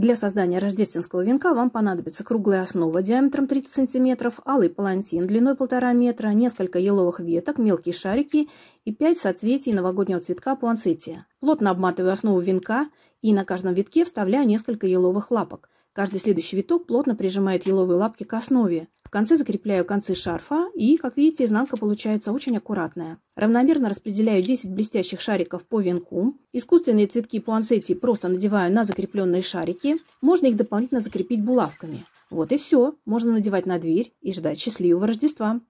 Для создания рождественского венка вам понадобится круглая основа диаметром 30 см, алый палантин длиной 1,5 метра, несколько еловых веток, мелкие шарики и 5 соцветий новогоднего цветка пуансетия. Плотно обматываю основу венка и на каждом витке вставляю несколько еловых лапок. Каждый следующий виток плотно прижимает еловые лапки к основе. В конце закрепляю концы шарфа и, как видите, изнанка получается очень аккуратная. Равномерно распределяю 10 блестящих шариков по венку. Искусственные цветки пуансетти просто надеваю на закрепленные шарики. Можно их дополнительно закрепить булавками. Вот и все. Можно надевать на дверь и ждать счастливого Рождества.